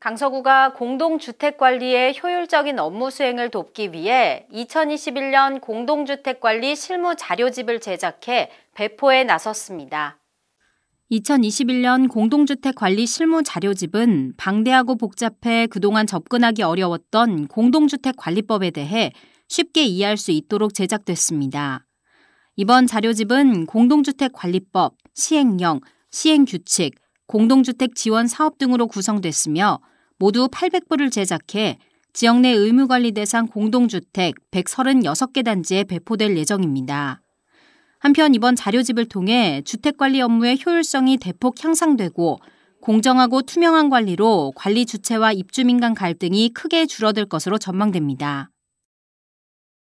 강서구가 공동주택관리의 효율적인 업무 수행을 돕기 위해 2021년 공동주택관리 실무 자료집을 제작해 배포에 나섰습니다. 2021년 공동주택관리 실무 자료집은 방대하고 복잡해 그동안 접근하기 어려웠던 공동주택관리법에 대해 쉽게 이해할 수 있도록 제작됐습니다. 이번 자료집은 공동주택관리법, 시행령, 시행규칙, 공동주택 지원 사업 등으로 구성됐으며 모두 800부를 제작해 지역 내 의무관리 대상 공동주택 136개 단지에 배포될 예정입니다. 한편 이번 자료집을 통해 주택관리 업무의 효율성이 대폭 향상되고 공정하고 투명한 관리로 관리 주체와 입주민 간 갈등이 크게 줄어들 것으로 전망됩니다.